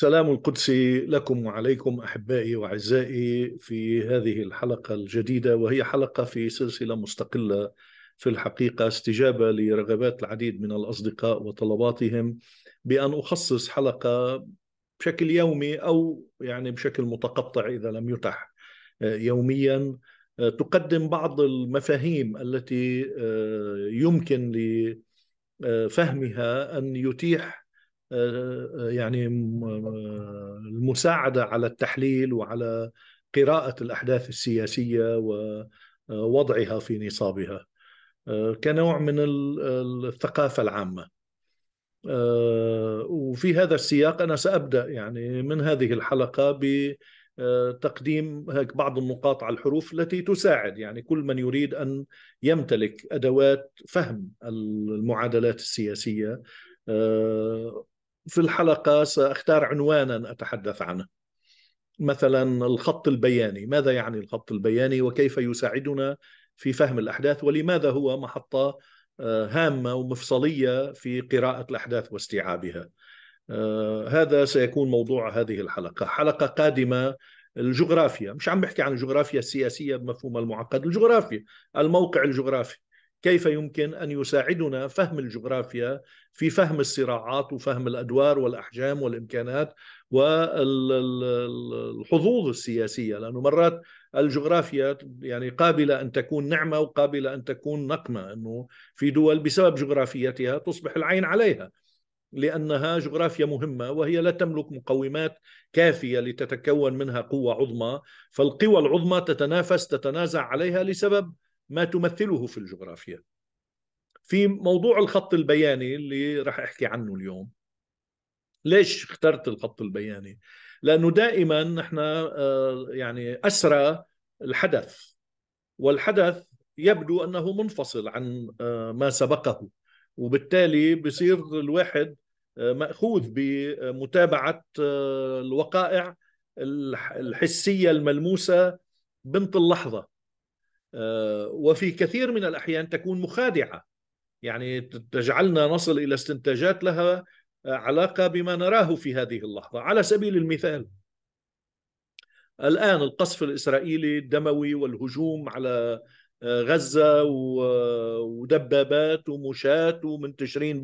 سلام القدس لكم وعليكم احبائي واعزائي في هذه الحلقه الجديده وهي حلقه في سلسله مستقله في الحقيقه استجابه لرغبات العديد من الاصدقاء وطلباتهم بان اخصص حلقه بشكل يومي او يعني بشكل متقطع اذا لم يتح آه، يوميا آه، تقدم بعض المفاهيم التي آه، يمكن لفهمها ان يتيح يعني المساعده على التحليل وعلى قراءه الاحداث السياسيه ووضعها في نصابها كنوع من الثقافه العامه وفي هذا السياق انا سابدا يعني من هذه الحلقه بتقديم هيك بعض النقاط على الحروف التي تساعد يعني كل من يريد ان يمتلك ادوات فهم المعادلات السياسيه في الحلقة سأختار عنوانا أتحدث عنه مثلا الخط البياني ماذا يعني الخط البياني وكيف يساعدنا في فهم الأحداث ولماذا هو محطة آه، هامة ومفصلية في قراءة الأحداث واستيعابها آه، هذا سيكون موضوع هذه الحلقة حلقة قادمة الجغرافيا مش عم بحكي عن الجغرافيا السياسية بمفهومها المعقد الجغرافيا الموقع الجغرافي كيف يمكن ان يساعدنا فهم الجغرافيا في فهم الصراعات وفهم الادوار والاحجام والامكانات والحظوظ السياسيه لانه مرات الجغرافيا يعني قابله ان تكون نعمه وقابله ان تكون نقمه انه في دول بسبب جغرافيتها تصبح العين عليها لانها جغرافيا مهمه وهي لا تملك مقومات كافيه لتتكون منها قوه عظمى فالقوى العظمى تتنافس تتنازع عليها لسبب ما تمثله في الجغرافيا في موضوع الخط البياني اللي راح احكي عنه اليوم ليش اخترت الخط البياني لانه دائما نحن آه، يعني اسرى الحدث والحدث يبدو انه منفصل عن آه، ما سبقه وبالتالي بصير الواحد آه، ماخوذ بمتابعه الوقائع الحسيه الملموسه بنت اللحظه آه، وفي كثير من الأحيان تكون مخادعة يعني تجعلنا نصل إلى استنتاجات لها آه، علاقة بما نراه في هذه اللحظة على سبيل المثال الآن القصف الإسرائيلي الدموي والهجوم على آه، غزة ودبابات ومشاة ومنتشرين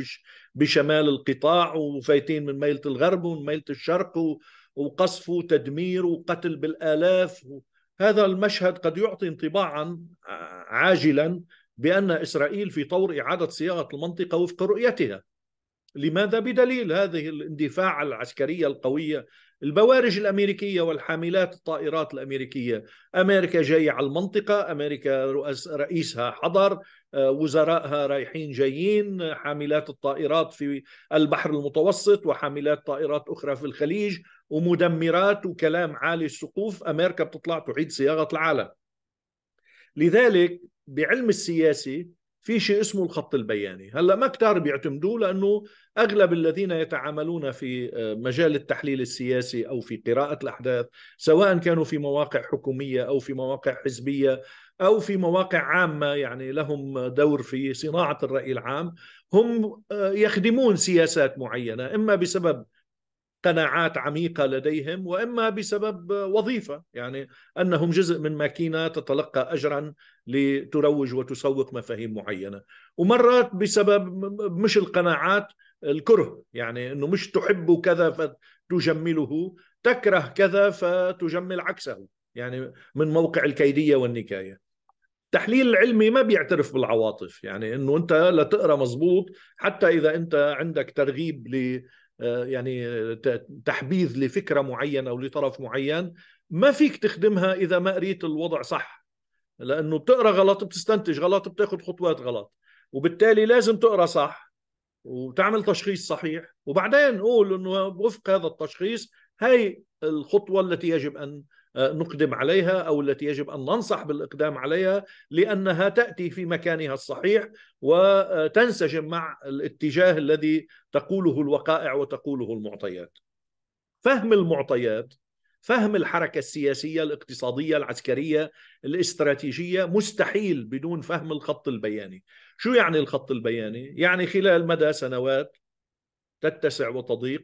بشمال القطاع وفايتين من ميلة الغرب ومن ميلة الشرق وقصف وتدمير وقتل بالآلاف و... هذا المشهد قد يعطي انطباعا آه، عاجلا بأن إسرائيل في طور إعادة صياغة المنطقة وفق رؤيتها لماذا بدليل هذه الاندفاع العسكرية القوية البوارج الأمريكية والحاملات الطائرات الأمريكية أمريكا جاية على المنطقة أمريكا رئيسها حضر آه، وزرائها رايحين جايين حاملات الطائرات في البحر المتوسط وحاملات طائرات أخرى في الخليج ومدمرات وكلام عالي السقوف امريكا بتطلع تعيد صياغه العالم لذلك بعلم السياسه في شيء اسمه الخط البياني هلا ما كتار بيعتمدوه لانه اغلب الذين يتعاملون في آه، مجال التحليل السياسي او في قراءه الاحداث سواء كانوا في مواقع حكوميه او في مواقع حزبيه او في مواقع عامه يعني لهم دور في صناعه الراي العام هم آه، يخدمون سياسات معينه اما بسبب قناعات عميقه لديهم واما بسبب وظيفه يعني انهم جزء من ماكينه تتلقى اجرا لتروج وتسوق مفاهيم معينه ومرات بسبب مش القناعات الكره يعني انه مش تحب كذا فتجمله تكره كذا فتجمل عكسه يعني من موقع الكيديه والنكايه التحليل العلمي ما بيعترف بالعواطف يعني انه انت لا تقرا مزبوط حتى اذا انت عندك ترغيب آه، يعني تحبيذ لفكره معينه او لطرف معين ما فيك تخدمها اذا ما قريت الوضع صح لانه بتقرا غلط بتستنتج غلط بتاخذ خطوات غلط وبالتالي لازم تقرا صح وتعمل تشخيص صحيح وبعدين قول انه وفق هذا التشخيص هاي الخطوه التي يجب ان نقدم عليها او التي يجب ان ننصح بالاقدام عليها لانها تاتي في مكانها الصحيح وتنسجم مع الاتجاه الذي تقوله الوقائع وتقوله المعطيات. فهم المعطيات فهم الحركه السياسيه الاقتصاديه العسكريه الاستراتيجيه مستحيل بدون فهم الخط البياني شو يعني الخط البياني يعني خلال مدى سنوات تتسع وتضيق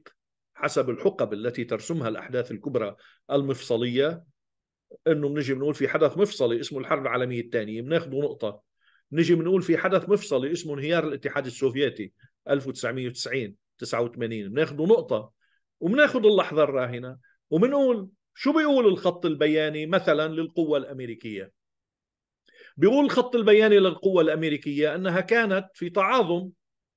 حسب الحقب التي ترسمها الاحداث الكبرى المفصليه انه بنجي بنقول في حدث مفصلي اسمه الحرب العالميه الثانيه بناخذه نقطه نجي بنقول في حدث مفصلي اسمه انهيار الاتحاد السوفيتي 1990 89 بناخذه نقطه وبناخذ اللحظه الراهنه وبنقول شو بيقول الخط البياني مثلا للقوه الامريكيه بيقول الخط البياني للقوة الأمريكية أنها كانت في تعاظم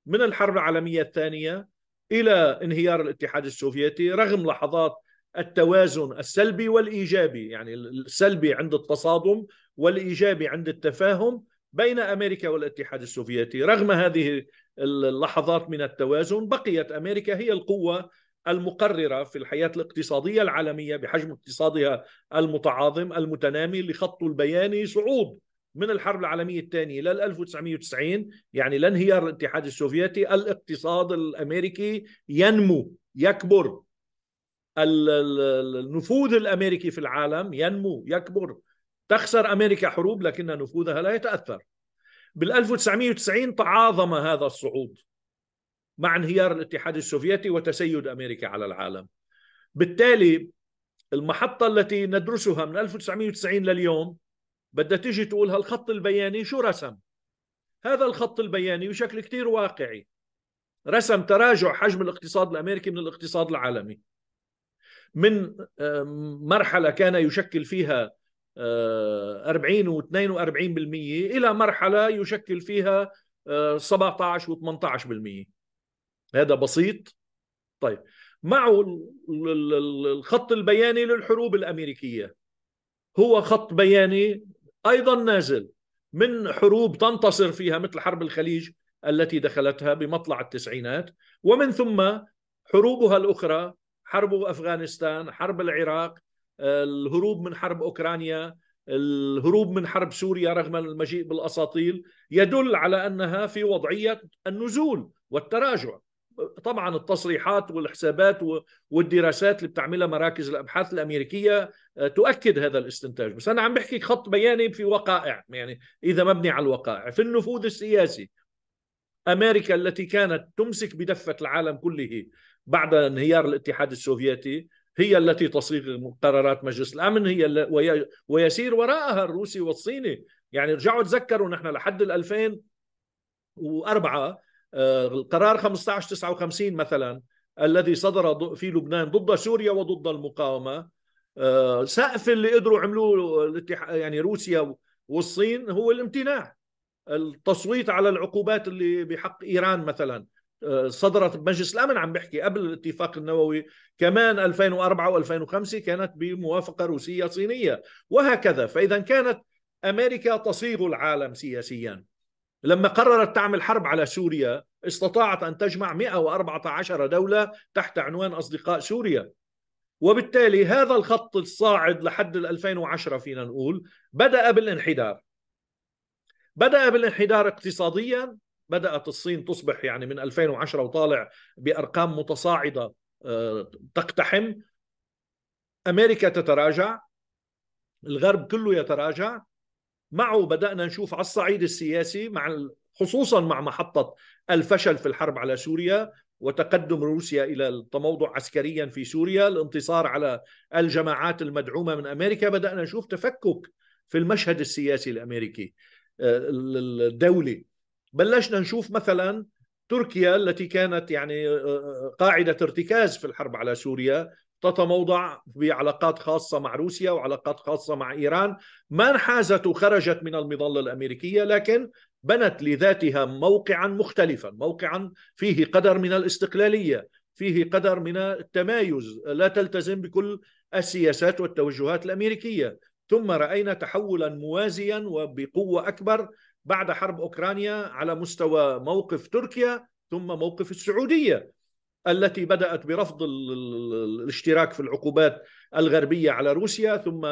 من الحرب العالمية الثانية الى انهيار الاتحاد السوفيتي رغم لحظات التوازن السلبي والايجابي يعني السلبي عند التصادم والايجابي عند التفاهم بين امريكا والاتحاد السوفيتي رغم هذه اللحظات من التوازن بقيت امريكا هي القوه المقرره في الحياه الاقتصاديه العالميه بحجم اقتصادها المتعاظم المتنامي لخط البياني صعود من الحرب العالمية الثانية لل 1990 يعني لانهيار الاتحاد السوفيتي الاقتصاد الأمريكي ينمو يكبر النفوذ الأمريكي في العالم ينمو يكبر تخسر أمريكا حروب لكن نفوذها لا يتأثر بال 1990 تعاظم هذا الصعود مع انهيار الاتحاد السوفيتي وتسيد أمريكا على العالم بالتالي المحطة التي ندرسها من 1990 لليوم بدها تيجي تقول هالخط البياني شو رسم هذا الخط البياني بشكل كتير واقعي رسم تراجع حجم الاقتصاد الامريكي من الاقتصاد العالمي من آه، مرحله كان يشكل فيها 40 و 42% الى مرحله يشكل فيها 17 و 18% هذا بسيط طيب معه الخط البياني للحروب الامريكيه هو خط بياني ايضا نازل من حروب تنتصر فيها مثل حرب الخليج التي دخلتها بمطلع التسعينات ومن ثم حروبها الاخرى حرب افغانستان حرب العراق الهروب من حرب اوكرانيا الهروب من حرب سوريا رغم المجيء بالاساطيل يدل على انها في وضعيه النزول والتراجع طبعا التصريحات والحسابات والدراسات اللي بتعملها مراكز الابحاث الامريكيه آه، تؤكد هذا الاستنتاج بس انا عم بحكي خط بياني في وقائع يعني اذا مبني على الوقائع في النفوذ السياسي امريكا التي كانت تمسك بدفه العالم كله بعد انهيار الاتحاد السوفيتي هي التي تصيغ قرارات مجلس الامن هي ويسير وراءها الروسي والصيني يعني ارجعوا تذكروا نحن لحد 2004 القرار آه، 1559 مثلا الذي صدر في لبنان ضد سوريا وضد المقاومه آه، سقف اللي قدروا عملوه يعني روسيا والصين هو الامتناع التصويت على العقوبات اللي بحق ايران مثلا آه، صدرت بمجلس الامن عم بحكي قبل الاتفاق النووي كمان 2004 و2005 كانت بموافقه روسيه صينيه وهكذا فاذا كانت امريكا تصيغ العالم سياسيا لما قررت تعمل حرب على سوريا استطاعت أن تجمع 114 دولة تحت عنوان أصدقاء سوريا وبالتالي هذا الخط الصاعد لحد 2010 فينا نقول بدأ بالانحدار بدأ بالانحدار اقتصاديا بدأت الصين تصبح يعني من 2010 وطالع بأرقام متصاعدة آه، تقتحم أمريكا تتراجع الغرب كله يتراجع معه بدأنا نشوف على الصعيد السياسي مع خصوصا مع محطة الفشل في الحرب على سوريا وتقدم روسيا إلى التموضع عسكريا في سوريا الانتصار على الجماعات المدعومة من أمريكا بدأنا نشوف تفكك في المشهد السياسي الأمريكي آه، الدولي بلشنا نشوف مثلا تركيا التي كانت يعني آه، آه، قاعدة ارتكاز في الحرب على سوريا تتموضع بعلاقات خاصة مع روسيا وعلاقات خاصة مع إيران ما انحازت وخرجت من المظلة الأمريكية لكن بنت لذاتها موقعا مختلفا موقعا فيه قدر من الاستقلالية فيه قدر من التمايز لا تلتزم بكل السياسات والتوجهات الأمريكية ثم رأينا تحولا موازيا وبقوة أكبر بعد حرب أوكرانيا على مستوى موقف تركيا ثم موقف السعودية التي بدأت برفض الاشتراك في العقوبات الغربية على روسيا ثم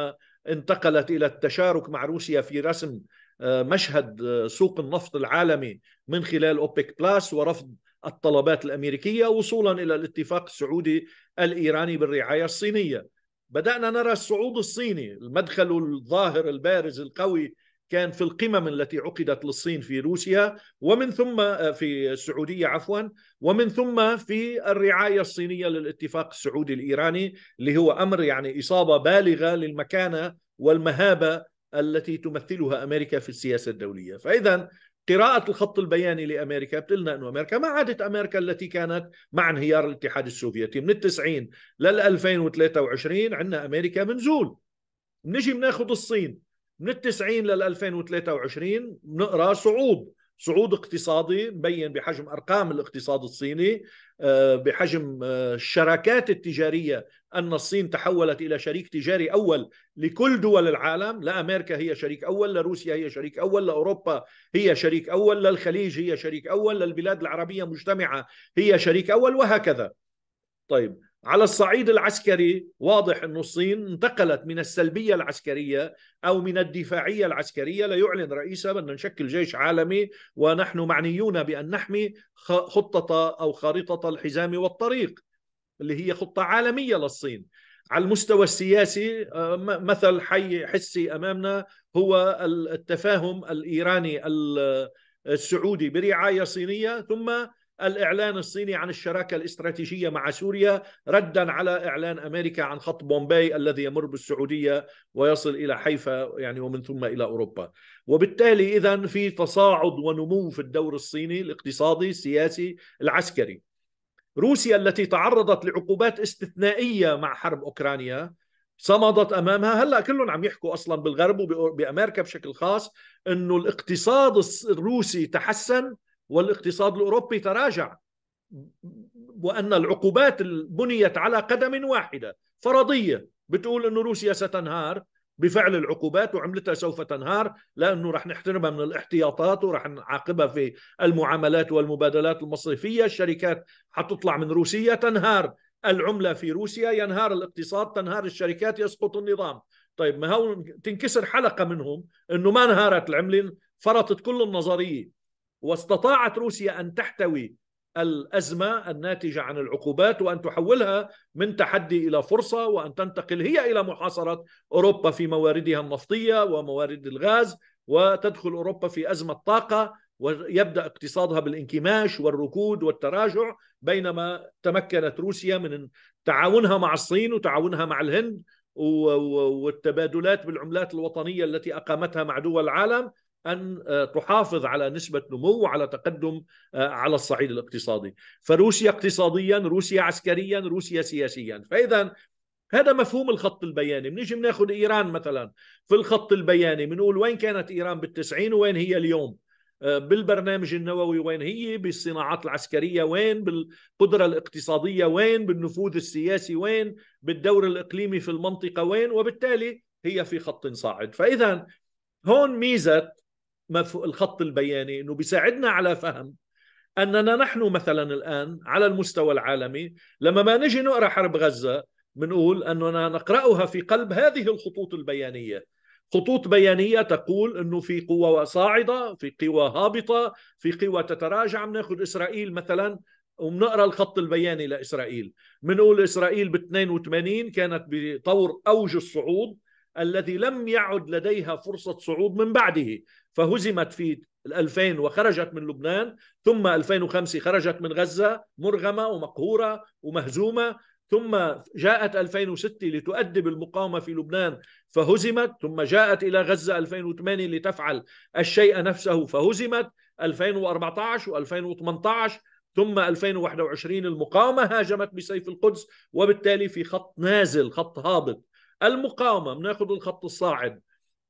انتقلت إلى التشارك مع روسيا في رسم آه، مشهد آه، سوق النفط العالمي من خلال أوبيك بلاس ورفض الطلبات الأمريكية وصولا إلى الاتفاق السعودي الإيراني بالرعاية الصينية بدأنا نرى الصعود الصيني المدخل الظاهر البارز القوي كان في القمم التي عقدت للصين في روسيا ومن ثم آه، في السعودية عفوا ومن ثم في الرعاية الصينية للاتفاق السعودي الإيراني اللي هو أمر يعني إصابة بالغة للمكانة والمهابة التي تمثلها أمريكا في السياسة الدولية فإذا قراءة الخط البياني لأمريكا بتلنا أنه أمريكا ما عادت أمريكا التي كانت مع انهيار الاتحاد السوفيتي من التسعين لل 2023 عندنا أمريكا منزول نجي بناخذ الصين من ال 90 لل 2023 بنقرا صعود صعود اقتصادي مبين بحجم ارقام الاقتصاد الصيني آه، بحجم آه، الشراكات التجاريه ان الصين تحولت الى شريك تجاري اول لكل دول العالم لامريكا هي شريك اول لروسيا هي شريك اول لاوروبا هي شريك اول للخليج هي شريك اول للبلاد العربيه مجتمعه هي شريك اول وهكذا طيب على الصعيد العسكري واضح أن الصين انتقلت من السلبية العسكرية أو من الدفاعية العسكرية ليعلن رئيسها بدنا نشكل جيش عالمي ونحن معنيون بأن نحمي خطة أو خارطة الحزام والطريق اللي هي خطة عالمية للصين على المستوى السياسي آه، مثل حي حسي أمامنا هو التفاهم الإيراني السعودي برعاية صينية ثم الإعلان الصيني عن الشراكة الاستراتيجية مع سوريا ردا على إعلان أمريكا عن خط بومباي الذي يمر بالسعودية ويصل إلى حيفا يعني ومن ثم إلى أوروبا وبالتالي إذا في تصاعد ونمو في الدور الصيني الاقتصادي السياسي العسكري روسيا التي تعرضت لعقوبات استثنائية مع حرب أوكرانيا صمدت امامها هلا كلهم عم يحكوا اصلا بالغرب وبامريكا بشكل خاص انه الاقتصاد الروسي تحسن والاقتصاد الاوروبي تراجع وان العقوبات بنيت على قدم واحده فرضيه بتقول انه روسيا ستنهار بفعل العقوبات وعملتها سوف تنهار لانه رح نحترمها من الاحتياطات ورح نعاقبها في المعاملات والمبادلات المصرفيه، الشركات حتطلع من روسيا تنهار، العمله في روسيا ينهار الاقتصاد تنهار الشركات يسقط النظام، طيب ما هو تنكسر حلقه منهم انه ما انهارت العمله فرطت كل النظريه واستطاعت روسيا ان تحتوي الازمه الناتجه عن العقوبات وان تحولها من تحدي الى فرصه وان تنتقل هي الى محاصره اوروبا في مواردها النفطيه وموارد الغاز وتدخل اوروبا في ازمه طاقه ويبدا اقتصادها بالانكماش والركود والتراجع بينما تمكنت روسيا من تعاونها مع الصين وتعاونها مع الهند والتبادلات بالعملات الوطنيه التي اقامتها مع دول العالم ان آه، تحافظ على نسبه نمو وعلى تقدم آه، على الصعيد الاقتصادي فروسيا اقتصاديا روسيا عسكريا روسيا سياسيا فاذا هذا مفهوم الخط البياني بنيجي بناخذ ايران مثلا في الخط البياني بنقول وين كانت ايران بالتسعين وين هي اليوم آه، بالبرنامج النووي وين هي بالصناعات العسكرية وين بالقدرة الاقتصادية وين بالنفوذ السياسي وين بالدور الإقليمي في المنطقة وين وبالتالي هي في خط صاعد فإذا هون ميزة الخط البياني انه بيساعدنا على فهم اننا نحن مثلا الان على المستوى العالمي لما ما نجي نقرا حرب غزه بنقول اننا نقراها في قلب هذه الخطوط البيانيه خطوط بيانيه تقول انه في قوى صاعده في قوى هابطه في قوى تتراجع بناخذ اسرائيل مثلا وبنقرا الخط البياني لاسرائيل بنقول اسرائيل ب 82 كانت بطور اوج الصعود الذي لم يعد لديها فرصة صعود من بعده فهزمت في 2000 وخرجت من لبنان ثم 2005 خرجت من غزة مرغمة ومقهورة ومهزومة ثم جاءت 2006 لتؤدب المقاومة في لبنان فهزمت ثم جاءت إلى غزة 2008 لتفعل الشيء نفسه فهزمت 2014 و2018 ثم 2021 المقاومة هاجمت بسيف القدس وبالتالي في خط نازل خط هابط المقاومه بناخذ الخط الصاعد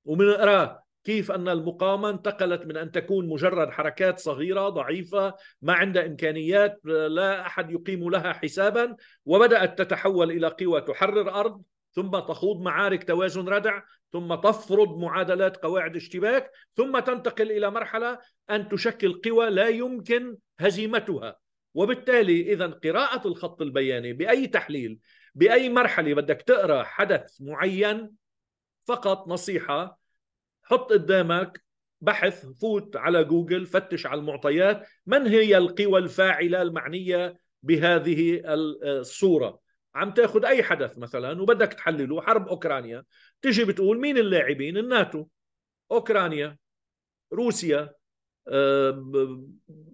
وبنقرا كيف ان المقاومه انتقلت من ان تكون مجرد حركات صغيره ضعيفه ما عندها امكانيات لا احد يقيم لها حسابا وبدات تتحول الى قوى تحرر ارض ثم تخوض معارك توازن ردع ثم تفرض معادلات قواعد اشتباك ثم تنتقل الى مرحله ان تشكل قوى لا يمكن هزيمتها وبالتالي اذا قراءه الخط البياني باي تحليل باي مرحله بدك تقرا حدث معين فقط نصيحه حط قدامك بحث فوت على جوجل فتش على المعطيات من هي القوى الفاعله المعنيه بهذه الصوره عم تاخذ اي حدث مثلا وبدك تحلله حرب اوكرانيا تجي بتقول مين اللاعبين الناتو اوكرانيا روسيا آه،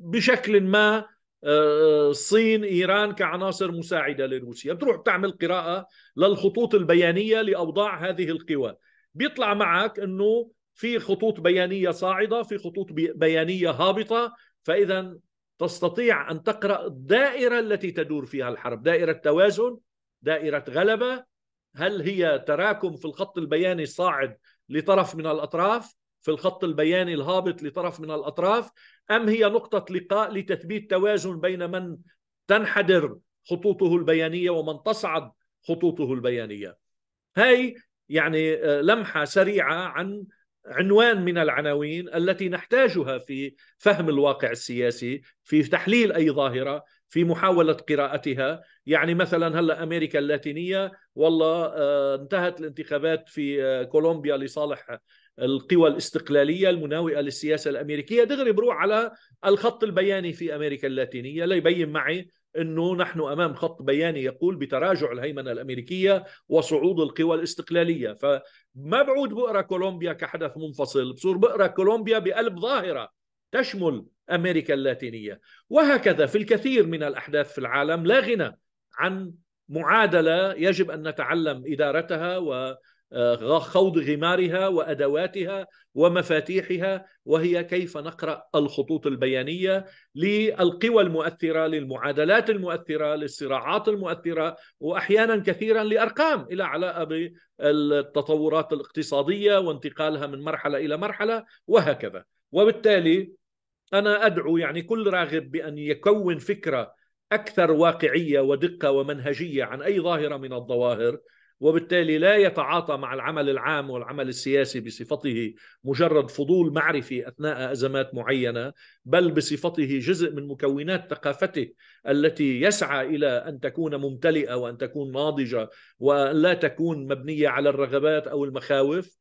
بشكل ما الصين آه، آه، ايران كعناصر مساعده لروسيا بتروح بتعمل قراءه للخطوط البيانيه لاوضاع هذه القوى بيطلع معك انه في خطوط بيانيه صاعده في خطوط بيانيه هابطه فاذا تستطيع ان تقرا الدائره التي تدور فيها الحرب دائره توازن دائره غلبه هل هي تراكم في الخط البياني الصاعد لطرف من الاطراف في الخط البياني الهابط لطرف من الاطراف ام هي نقطه لقاء لتثبيت توازن بين من تنحدر خطوطه البيانيه ومن تصعد خطوطه البيانيه هاي يعني آه، لمحه سريعه عن عنوان من العناوين التي نحتاجها في فهم الواقع السياسي في تحليل اي ظاهره في محاوله قراءتها يعني مثلا هلا امريكا اللاتينيه والله آه، انتهت الانتخابات في آه، كولومبيا لصالح القوى الاستقلاليه المناوئه للسياسه الامريكيه دغري بروح على الخط البياني في امريكا اللاتينيه ليبين معي انه نحن امام خط بياني يقول بتراجع الهيمنه الامريكيه وصعود القوى الاستقلاليه فما بعود بقرا كولومبيا كحدث منفصل بصور بقرا كولومبيا بقلب ظاهره تشمل امريكا اللاتينيه وهكذا في الكثير من الاحداث في العالم لا غنى عن معادله يجب ان نتعلم ادارتها و آه، خوض غمارها وادواتها ومفاتيحها وهي كيف نقرا الخطوط البيانيه للقوى المؤثره للمعادلات المؤثره للصراعات المؤثره واحيانا كثيرا لارقام الى علاقه بالتطورات الاقتصاديه وانتقالها من مرحله الى مرحله وهكذا وبالتالي انا ادعو يعني كل راغب بان يكون فكره اكثر واقعيه ودقه ومنهجيه عن اي ظاهره من الظواهر وبالتالي لا يتعاطى مع العمل العام والعمل السياسي بصفته مجرد فضول معرفي اثناء ازمات معينه بل بصفته جزء من مكونات ثقافته التي يسعى الى ان تكون ممتلئه وان تكون ناضجه ولا تكون مبنيه على الرغبات او المخاوف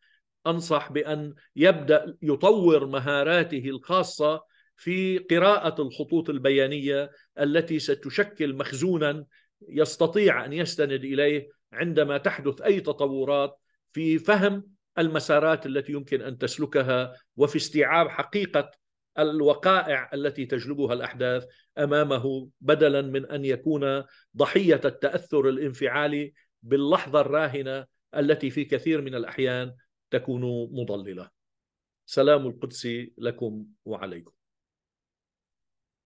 انصح بان يبدا يطور مهاراته الخاصه في قراءه الخطوط البيانيه التي ستشكل مخزونا يستطيع ان يستند اليه عندما تحدث اي تطورات في فهم المسارات التي يمكن ان تسلكها وفي استيعاب حقيقه الوقائع التي تجلبها الاحداث امامه بدلا من ان يكون ضحيه التاثر الانفعالي باللحظه الراهنه التي في كثير من الاحيان تكون مضلله. سلام القدس لكم وعليكم.